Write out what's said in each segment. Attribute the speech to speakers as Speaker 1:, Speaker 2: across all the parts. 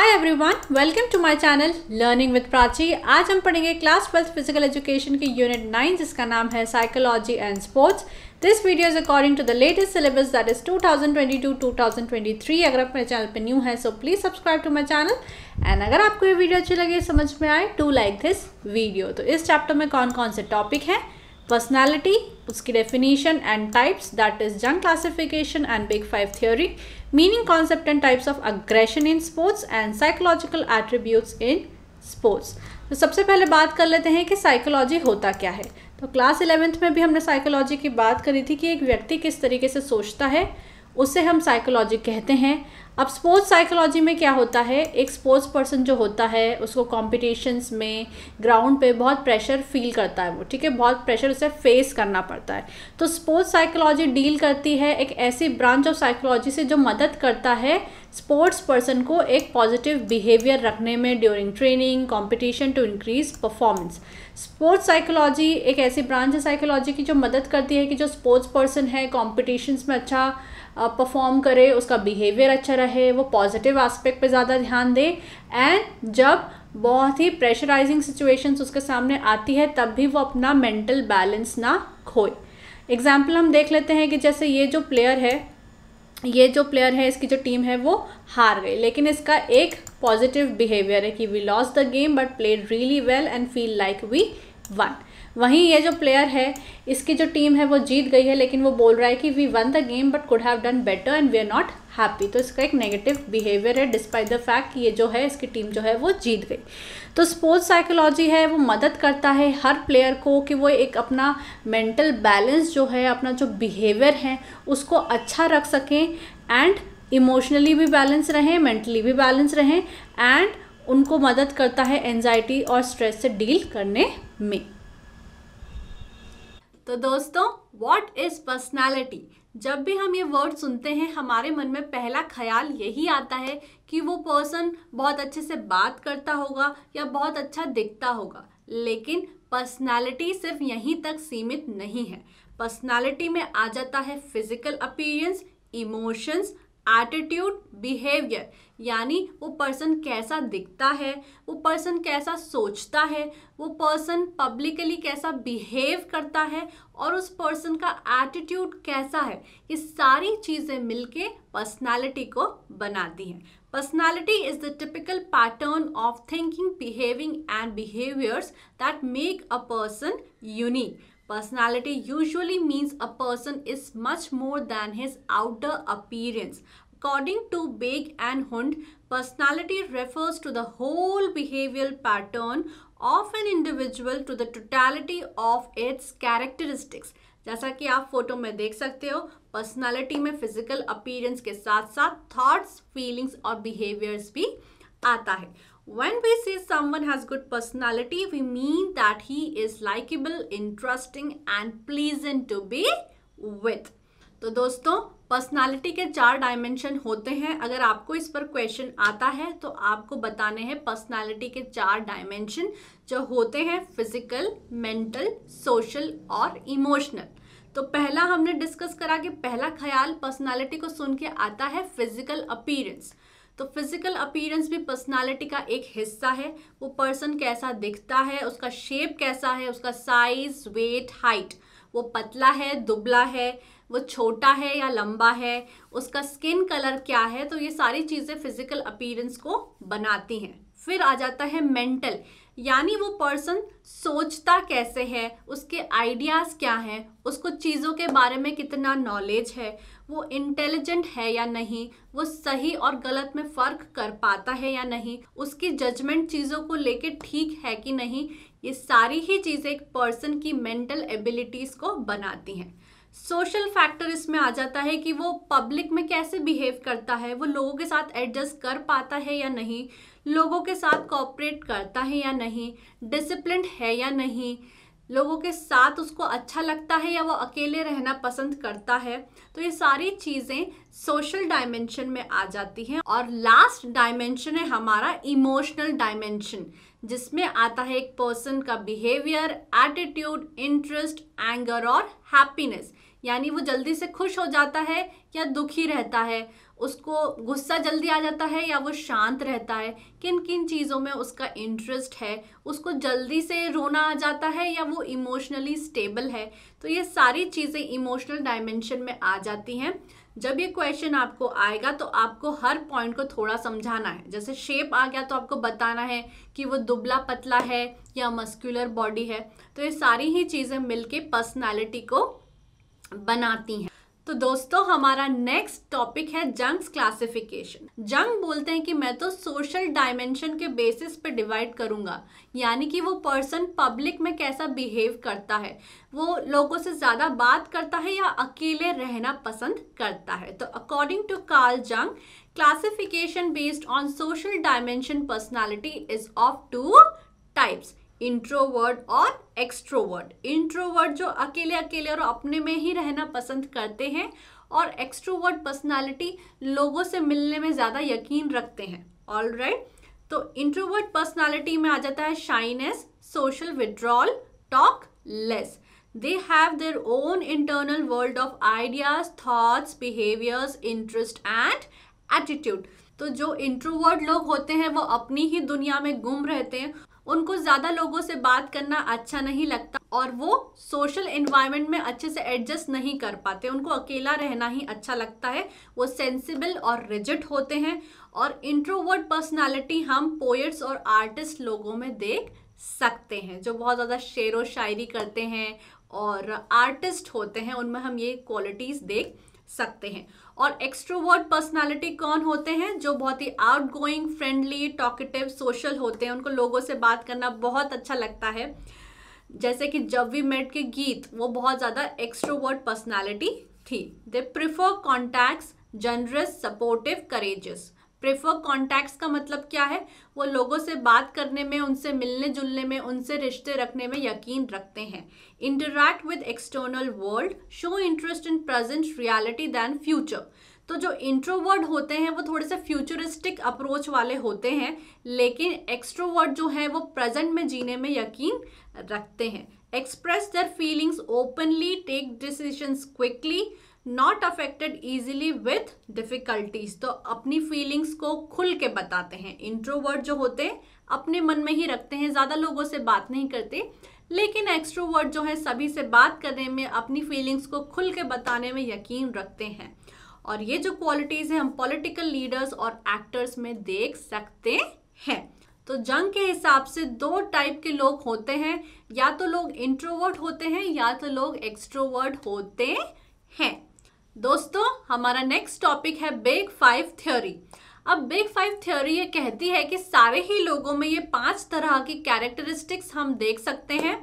Speaker 1: Hi everyone welcome to my channel learning with Prachi आज हम पढ़ेंगे क्लास ट्वेल्थ फिजिकल एजुकेशन की यूनिट नाइन जिसका नाम है psychology and sports this video is according to the latest syllabus that is 2022-2023 अगर आप मेरे चैनल पर न्यू है so please subscribe to my channel and अगर आपको ये वीडियो अच्छी लगे समझ में आए टू लाइक दिस वीडियो तो इस चैप्टर में कौन कौन से टॉपिक हैं पर्सनैलिटी उसकी definition and types that is Jung classification and big five theory meaning concept and types of aggression in sports and psychological attributes in sports तो सबसे पहले बात कर लेते हैं कि साइकोलॉजी होता क्या है तो क्लास इलेवेंथ में भी हमने साइकोलॉजी की बात करी थी कि एक व्यक्ति किस तरीके से सोचता है उसे हम साइकोलॉजी कहते हैं अब स्पोर्ट्स साइकोलॉजी में क्या होता है एक स्पोर्ट्स पर्सन जो होता है उसको कॉम्पिटिशन्स में ग्राउंड पे बहुत प्रेशर फील करता है वो ठीक है बहुत प्रेशर उसे फेस करना पड़ता है तो स्पोर्ट्स साइकोलॉजी डील करती है एक ऐसी ब्रांच ऑफ साइकोलॉजी से जो मदद करता है स्पोर्ट्स पर्सन को एक पॉजिटिव बिहेवियर रखने में during training competition to increase performance sports psychology एक ऐसी ब्रांच है साइकोलॉजी की जो मदद करती है कि जो स्पोर्ट्स पर्सन है कॉम्पिटिशन्स में अच्छा परफॉर्म करे उसका बिहेवियर अच्छा रहे रहे वो पॉजिटिव एस्पेक्ट पे ज़्यादा ध्यान दे एंड जब बहुत ही प्रेशराइजिंग सिचुएशंस उसके सामने आती है तब भी वो अपना मेंटल बैलेंस ना खोए एग्जाम्पल हम देख लेते हैं कि जैसे ये जो प्लेयर है ये जो प्लेयर है इसकी जो टीम है वो हार गई लेकिन इसका एक पॉजिटिव बिहेवियर है कि we loss the game but played really well and feel like we won वहीं ये जो प्लेयर है इसकी जो टीम है वो जीत गई है लेकिन वो बोल रहा है कि we won the game but could have done better and we are not happy तो इसका एक नेगेटिव बिहेवियर है डिस्पाइट द फैक्ट कि ये जो है इसकी टीम जो है वो जीत गई तो स्पोर्ट्स साइकोलॉजी है वो मदद करता है हर प्लेयर को कि वो एक अपना मेंटल बैलेंस जो है अपना जो बिहेवियर है उसको अच्छा रख सकें एंड इमोशनली भी बैलेंस रहें मेंटली भी बैलेंस रहें एंड उनको मदद करता है एनजाइटी और स्ट्रेस से डील करने में तो दोस्तों वॉट इज़ पर्सनैलिटी जब भी हम ये वर्ड सुनते हैं हमारे मन में पहला ख्याल यही आता है कि वो पर्सन बहुत अच्छे से बात करता होगा या बहुत अच्छा दिखता होगा लेकिन पर्सनैलिटी सिर्फ यहीं तक सीमित नहीं है पर्सनैलिटी में आ जाता है physical appearance emotions attitude behaviour यानी वो पर्सन कैसा दिखता है वो पर्सन कैसा सोचता है वो पर्सन पब्लिकली कैसा बिहेव करता है और उस पर्सन का एटीट्यूड कैसा है ये सारी चीज़ें मिलके पर्सनालिटी को बनाती हैं personality is the typical pattern of thinking behaving and behaviours that make a person unique Personality usually means a person is much more than his outer appearance. According to Big and Hund, personality refers to the whole behavioral pattern of an individual to the totality of its characteristics. जैसा कि आप photo में देख सकते हो personality में physical appearance के साथ साथ थॉट्स फीलिंग्स और बिहेवियर्स भी आता है when we say someone has good personality we mean that he is likable interesting and pleasant to be with तो दोस्तों पर्सनालिटी के चार डायमेंशन होते हैं अगर आपको इस पर क्वेश्चन आता है तो आपको बताने हैं पर्सनालिटी के चार डायमेंशन जो होते हैं फिजिकल मेंटल सोशल और इमोशनल तो पहला हमने डिस्कस करा कि पहला ख्याल पर्सनालिटी को सुन के आता है फिजिकल अपीरेंस तो फिजिकल अपीयरेंस भी पर्सनालिटी का एक हिस्सा है वो पर्सन कैसा दिखता है उसका शेप कैसा है उसका साइज वेट हाइट वो पतला है दुबला है वो छोटा है या लंबा है उसका स्किन कलर क्या है तो ये सारी चीज़ें फिजिकल अपीयरेंस को बनाती हैं फिर आ जाता है मेंटल यानी वो पर्सन सोचता कैसे है उसके आइडियाज़ क्या हैं उसको चीज़ों के बारे में कितना नॉलेज है वो इंटेलिजेंट है या नहीं वो सही और गलत में फ़र्क कर पाता है या नहीं उसकी जजमेंट चीज़ों को लेके ठीक है कि नहीं ये सारी ही चीज़ें एक पर्सन की मेंटल एबिलिटीज़ को बनाती हैं सोशल फैक्टर इसमें आ जाता है कि वो पब्लिक में कैसे बिहेव करता है वो लोगों के साथ एडजस्ट कर पाता है या नहीं लोगों के साथ कॉपरेट करता है या नहीं डिसिप्लिन है या नहीं लोगों के साथ उसको अच्छा लगता है या वो अकेले रहना पसंद करता है तो ये सारी चीज़ें सोशल डायमेंशन में आ जाती हैं और लास्ट डायमेंशन है हमारा इमोशनल डायमेंशन जिसमें आता है एक पर्सन का बिहेवियर एटीट्यूड इंटरेस्ट एंगर और हैप्पीनेस यानी वो जल्दी से खुश हो जाता है या दुखी रहता है उसको गुस्सा जल्दी आ जाता है या वो शांत रहता है किन किन चीज़ों में उसका इंटरेस्ट है उसको जल्दी से रोना आ जाता है या वो इमोशनली स्टेबल है तो ये सारी चीज़ें इमोशनल डायमेंशन में आ जाती हैं जब ये क्वेश्चन आपको आएगा तो आपको हर पॉइंट को थोड़ा समझाना है जैसे शेप आ गया तो आपको बताना है कि वो दुबला पतला है या मस्कुलर बॉडी है तो ये सारी ही चीज़ें मिलके पर्सनालिटी को बनाती हैं तो दोस्तों हमारा नेक्स्ट टॉपिक है जंग्स क्लासिफिकेशन जंग बोलते हैं कि मैं तो सोशल डायमेंशन के बेसिस पे डिवाइड करूंगा यानी कि वो पर्सन पब्लिक में कैसा बिहेव करता है वो लोगों से ज़्यादा बात करता है या अकेले रहना पसंद करता है तो according to Carl Jung classification based on social dimension personality is of two types introvert और एक्सट्रोवर्ड इंट्रोवर्ड जो अकेले अकेले और अपने में ही रहना पसंद करते हैं और एक्सट्रोवर्ड पर्सनालिटी लोगों से मिलने में ज़्यादा यकीन रखते हैं ऑल right? तो इंट्रोवर्ड पर्सनालिटी में आ जाता है shyness social withdrawal talk less they have their own internal world of ideas thoughts behaviours interest and attitude तो जो इंट्रोवर्ड लोग होते हैं वो अपनी ही दुनिया में गुम रहते हैं उनको ज़्यादा लोगों से बात करना अच्छा नहीं लगता और वो सोशल इन्वायरमेंट में अच्छे से एडजस्ट नहीं कर पाते उनको अकेला रहना ही अच्छा लगता है वो सेंसिबल और रिजिट होते हैं और इंट्रोवर्ड पर्सनालिटी हम पोइट्स और आर्टिस्ट लोगों में देख सकते हैं जो बहुत ज़्यादा शेर व शायरी करते हैं और आर्टिस्ट होते हैं उनमें हम ये क्वालिटीज़ देख सकते हैं और एक्स्ट्रोवर्ट पर्सनालिटी कौन होते हैं जो बहुत ही आउटगोइंग फ्रेंडली टॉकेटिव सोशल होते हैं उनको लोगों से बात करना बहुत अच्छा लगता है जैसे कि जब वी मेट के गीत वो बहुत ज़्यादा एक्स्ट्रोवर्ट पर्सनालिटी थी they prefer contacts generous supportive courageous prefer contacts का मतलब क्या है वो लोगों से बात करने में उनसे मिलने जुलने में उनसे रिश्ते रखने में यकीन रखते हैं interact with external world show interest in present reality than future तो जो इंट्रोवर्ड होते हैं वो थोड़े से फ्यूचरिस्टिक अप्रोच वाले होते हैं लेकिन एक्सट्रोवर्ड जो है वो प्रेजेंट में जीने में यकीन रखते हैं express their feelings openly take decisions quickly not affected easily with difficulties तो अपनी फीलिंग्स को खुल के बताते हैं इंट्रोवर्ड जो होते हैं अपने मन में ही रखते हैं ज़्यादा लोगों से बात नहीं करते लेकिन एक्स्ट्रोवर्ड जो है सभी से बात करने में अपनी फीलिंग्स को खुल के बताने में यकीन रखते हैं और ये जो क्वालिटीज़ हैं हम पॉलिटिकल लीडर्स और एक्टर्स में देख सकते हैं तो जंग के हिसाब से दो टाइप के लोग होते हैं या तो लोग इंट्रोवर्ट होते हैं या तो लोग एक्स्ट्रोवर्ड होते हैं दोस्तों हमारा नेक्स्ट टॉपिक है बेग फाइव थ्योरी अब बिग फाइव थ्योरी ये कहती है कि सारे ही लोगों में ये पांच तरह की कैरेक्टरिस्टिक्स हम देख सकते हैं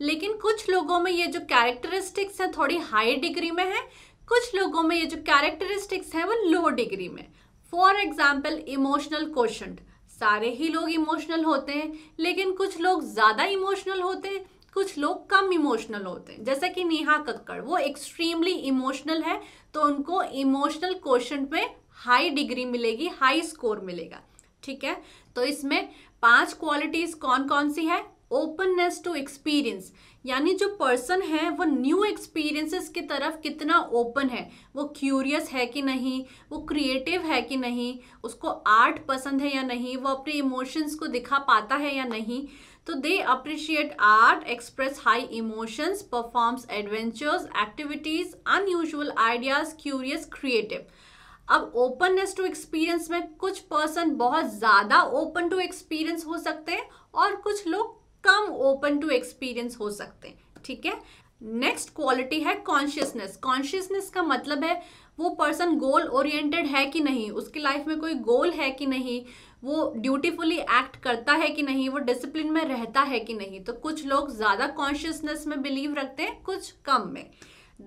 Speaker 1: लेकिन कुछ लोगों में ये जो कैरेक्टरिस्टिक्स हैं थोड़ी हाई डिग्री में है कुछ लोगों में ये जो कैरेक्टरिस्टिक्स हैं वो लो डिग्री में फॉर एग्जाम्पल इमोशनल क्वेश्चन सारे ही लोग इमोशनल होते हैं लेकिन कुछ लोग ज़्यादा इमोशनल होते हैं कुछ लोग कम इमोशनल होते हैं जैसे कि नेहा कक्कड़ वो एक्सट्रीमली इमोशनल है तो उनको इमोशनल क्वेश्चन में हाई डिग्री मिलेगी हाई स्कोर मिलेगा ठीक है तो इसमें पांच क्वालिटीज कौन कौन सी है ओपननेस टू एक्सपीरियंस यानी जो पर्सन है वो न्यू एक्सपीरियंसेस की तरफ कितना ओपन है वो क्यूरियस है कि नहीं वो क्रिएटिव है कि नहीं उसको आर्ट पसंद है या नहीं वो अपने इमोशंस को दिखा पाता है या नहीं तो they appreciate art express high emotions performs adventures activities unusual ideas curious creative अब ओपननेस टू एक्सपीरियंस में कुछ पर्सन बहुत ज़्यादा ओपन टू एक्सपीरियंस हो सकते हैं और कुछ लोग कम ओपन टू एक्सपीरियंस हो सकते हैं ठीक है नेक्स्ट क्वालिटी है कॉन्शियसनेस कॉन्शियसनेस का मतलब है वो पर्सन गोल ओरिएंटेड है कि नहीं उसकी लाइफ में कोई गोल है कि नहीं वो ड्यूटीफुली एक्ट करता है कि नहीं वो डिसिप्लिन में रहता है कि नहीं तो कुछ लोग ज़्यादा कॉन्शियसनेस में बिलीव रखते हैं कुछ कम में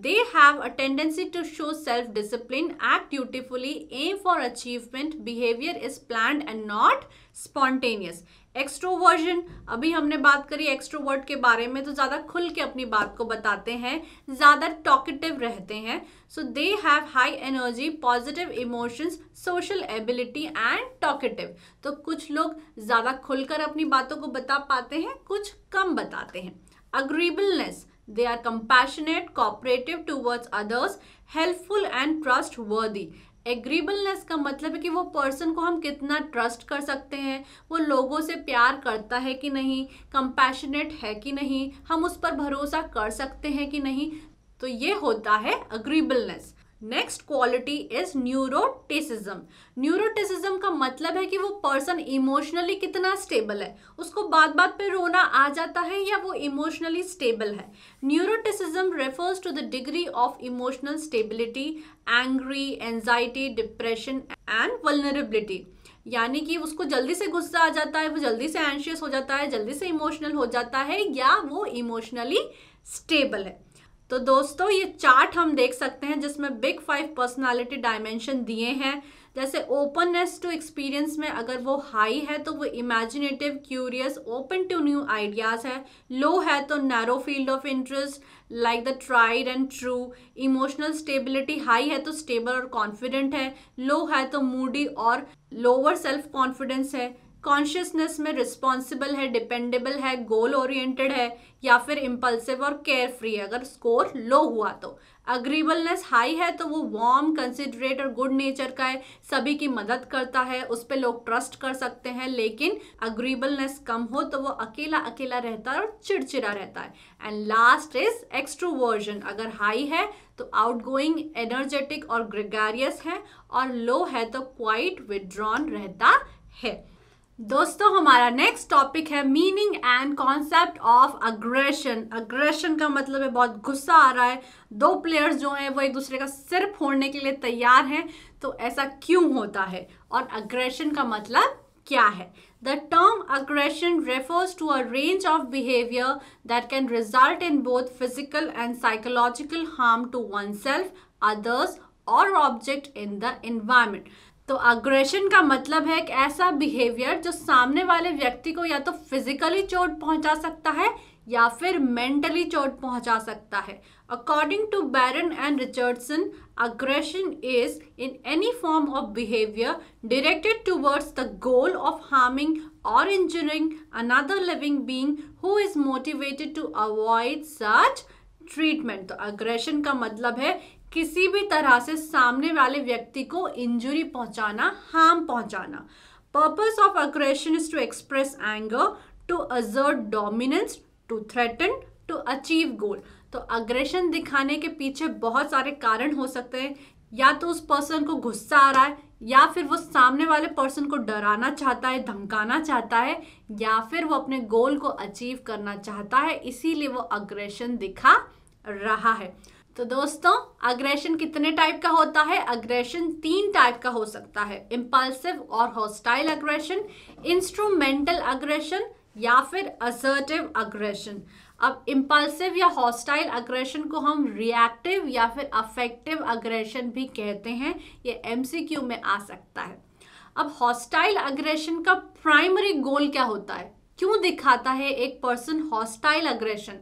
Speaker 1: they have a tendency to show self discipline act dutifully aim for achievement behaviour is plan and not spontaneous extroversion अभी हमने बात करी एक्स्ट्रोवर्ड के बारे में तो ज़्यादा खुल के अपनी बात को बताते हैं ज़्यादा टॉकेटिव रहते हैं so they have high energy positive emotions social ability and talkative तो कुछ लोग ज़्यादा खुलकर अपनी बातों को बता पाते हैं कुछ कम बताते हैं agreeableness they are compassionate cooperative towards others helpful and trustworthy agreeableness का मतलब है कि वो पर्सन को हम कितना ट्रस्ट कर सकते हैं वो लोगों से प्यार करता है कि नहीं कंपैशनेट है कि नहीं हम उस पर भरोसा कर सकते हैं कि नहीं तो ये होता है agreeableness next quality is neuroticism neuroticism का मतलब है कि वो पर्सन इमोशनली कितना स्टेबल है उसको बात बात पे रोना आ जाता है या वो इमोशनली स्टेबल है neuroticism refers to the degree of emotional stability angry anxiety depression and vulnerability यानी कि उसको जल्दी से गुस्सा आ जाता है वो जल्दी से एंशियस हो जाता है जल्दी से इमोशनल हो जाता है या वो इमोशनली स्टेबल है तो दोस्तों ये चार्ट हम देख सकते हैं जिसमें बिग फाइव पर्सनालिटी डायमेंशन दिए हैं जैसे ओपननेस टू एक्सपीरियंस में अगर वो हाई है तो वो imaginative curious open to new ideas है लो है तो narrow field of interest like the tried and true emotional stability high है तो स्टेबल और कॉन्फिडेंट है लो है तो मूडी और लोअर सेल्फ कॉन्फिडेंस है कॉन्शियसनेस में रिस्पॉन्सिबल है डिपेंडेबल है गोल ओरिएंटेड है या फिर इम्पल्सिव और केयर फ्री है अगर स्कोर लो हुआ तो अग्रीबलनेस हाई है तो वो वार्म कंसिडरेट और गुड नेचर का है सभी की मदद करता है उस पर लोग ट्रस्ट कर सकते हैं लेकिन अग्रीबलनेस कम हो तो वो अकेला अकेला रहता है और चिड़चिड़ा रहता है एंड लास्ट इज एक्सट्रोवर्जन अगर हाई है तो आउटगोइंग एनर्जेटिक और ग्रेगारियस है और लो है तो क्वाइट विदड्रॉन रहता है दोस्तों हमारा नेक्स्ट टॉपिक है meaning and concept of aggression aggression का मतलब है बहुत गुस्सा आ रहा है दो प्लेयर्स जो हैं वो एक दूसरे का सिर फोड़ने के लिए तैयार हैं तो ऐसा क्यों होता है और अग्रेशन का मतलब क्या है the term aggression refers to a range of behaviour that can result in both physical and psychological harm to oneself others or object in the environment तो अग्रेशन का मतलब है एक ऐसा बिहेवियर जो सामने वाले व्यक्ति को या तो फिजिकली चोट पहुंचा सकता है या फिर मेंटली चोट पहुंचा सकता है according to Baron and Richardson aggression is in any form of behaviour directed towards the goal of harming और injuring another living being who is motivated to avoid such treatment तो अग्रेशन का मतलब है किसी भी तरह से सामने वाले व्यक्ति को इंजुरी पहुंचाना हार्म पहुंचाना purpose of aggression is to express anger to assert dominance to threaten to achieve goal तो अग्रेशन दिखाने के पीछे बहुत सारे कारण हो सकते हैं या तो उस पर्सन को गुस्सा आ रहा है या फिर वो सामने वाले पर्सन को डराना चाहता है धमकाना चाहता है या फिर वो अपने गोल को अचीव करना चाहता है इसीलिए वो अग्रेशन दिखा रहा है तो दोस्तों अग्रेशन कितने टाइप का होता है अग्रेशन तीन टाइप का हो सकता है इम्पल्सिव और हॉस्टाइल अग्रेशन इंस्ट्रूमेंटल अग्रेशन या फिर असर्टिव अग्रेशन अब इम्पल्सिव या हॉस्टाइल अग्रेशन को हम रिएक्टिव या फिर अफेक्टिव अग्रेशन भी कहते हैं ये एमसीक्यू में आ सकता है अब हॉस्टाइल अग्रेशन का प्राइमरी गोल क्या होता है क्यों दिखाता है एक पर्सन हॉस्टाइल अग्रेशन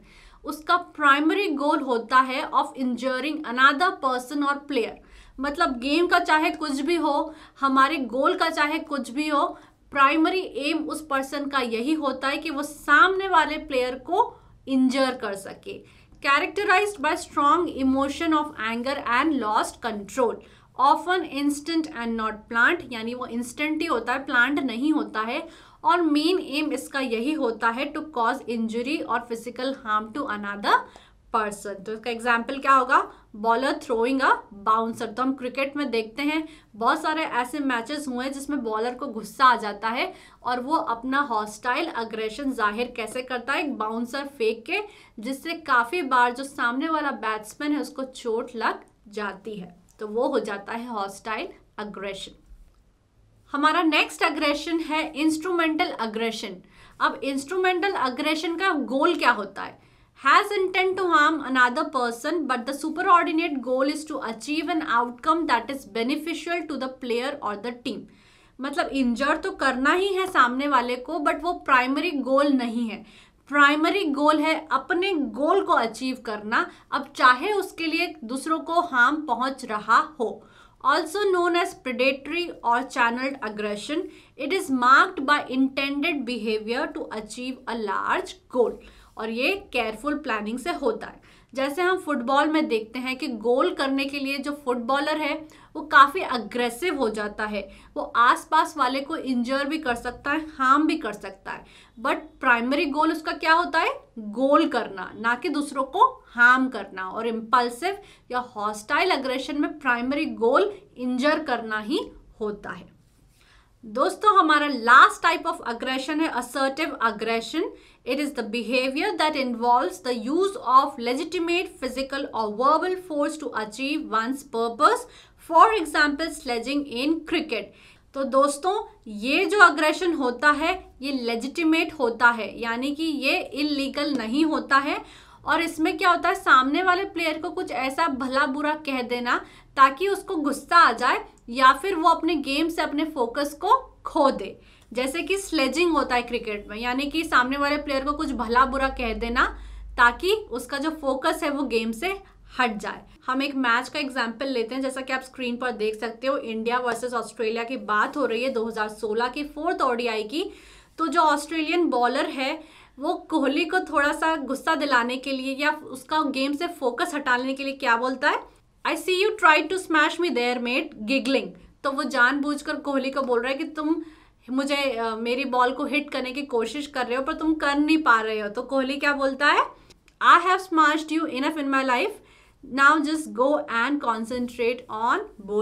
Speaker 1: उसका प्राइमरी गोल होता है ऑफ इंजरिंग अनादर पर्सन और प्लेयर मतलब गेम का चाहे कुछ भी हो हमारे गोल का चाहे कुछ भी हो प्राइमरी एम उस पर्सन का यही होता है कि वो सामने वाले प्लेयर को इंजर कर सके characterize by strong emotion of anger and lost control often instant and not planned यानी वो इंस्टेंट ही होता है प्लांट नहीं होता है और मेन एम इसका यही होता है टू कॉज इंजुरी और physical harm to another person तो इसका एग्जाम्पल क्या होगा बॉलर थ्रोइंग अ बाउंसर तो हम क्रिकेट में देखते हैं बहुत सारे ऐसे मैचेस हुए हैं जिसमें बॉलर को गुस्सा आ जाता है और वो अपना हॉस्टाइल अग्रेशन जाहिर कैसे करता है एक बाउंसर फेंक के जिससे काफ़ी बार जो सामने वाला बैट्समैन है उसको चोट लग जाती है तो वो हो जाता है हॉस्टाइल अग्रेशन हमारा नेक्स्ट अग्रेशन है इंस्ट्रूमेंटल अग्रेशन अब इंस्ट्रूमेंटल अग्रेशन का गोल क्या होता है has intent to harm another person but the superordinate goal is to achieve an outcome that is beneficial to the player और the team मतलब injure तो करना ही है सामने वाले को बट वो प्राइमरी गोल नहीं है प्राइमरी गोल है अपने गोल को अचीव करना अब चाहे उसके लिए दूसरों को हार्म पहुंच रहा हो also known as predatory or channeled aggression. It is marked by intended behavior to achieve a large goal. और ये careful planning से होता है जैसे हम फुटबॉल में देखते हैं कि गोल करने के लिए जो फुटबॉलर है वो काफ़ी अग्रेसिव हो जाता है वो आसपास वाले को इंजर भी कर सकता है हार्म भी कर सकता है बट प्राइमरी गोल उसका क्या होता है गोल करना ना कि दूसरों को हार्म करना और इम्पल्सिव या हॉस्टाइल अग्रेशन में प्राइमरी गोल इंजर करना ही होता है दोस्तों हमारा लास्ट टाइप ऑफ अग्रेशन है assertive aggression it is the behaviour that involve the use of legitimate physical और verbal force to achieve one's purpose for example sledging in cricket तो दोस्तों ये जो अग्रेशन होता है ये लेजिटिमेट होता है यानी कि ये इलीगल नहीं होता है और इसमें क्या होता है सामने वाले प्लेयर को कुछ ऐसा भला बुरा कह देना ताकि उसको गुस्सा आ जाए या फिर वो अपने गेम से अपने फोकस को खो दे जैसे कि स्लेजिंग होता है क्रिकेट में यानी कि सामने वाले प्लेयर को कुछ भला बुरा कह देना ताकि उसका जो फोकस है वो गेम से हट जाए हम एक मैच का एग्जाम्पल लेते हैं जैसा कि आप स्क्रीन पर देख सकते हो इंडिया वर्सेस ऑस्ट्रेलिया की बात हो रही है 2016 की फोर्थ ओडीआई की तो जो ऑस्ट्रेलियन बॉलर है वो कोहली को थोड़ा सा गुस्सा दिलाने के लिए या उसका गेम से फोकस हटाने के लिए क्या बोलता है I see you try to smash me there mate giggling तो वो जानबूझकर कोहली को बोल रहा है कि तुम मुझे uh, मेरी बॉल को हिट करने की कोशिश कर रहे हो पर तुम कर नहीं पा रहे हो तो कोहली क्या बोलता है I have smashed you enough in my life now just go and concentrate on bowling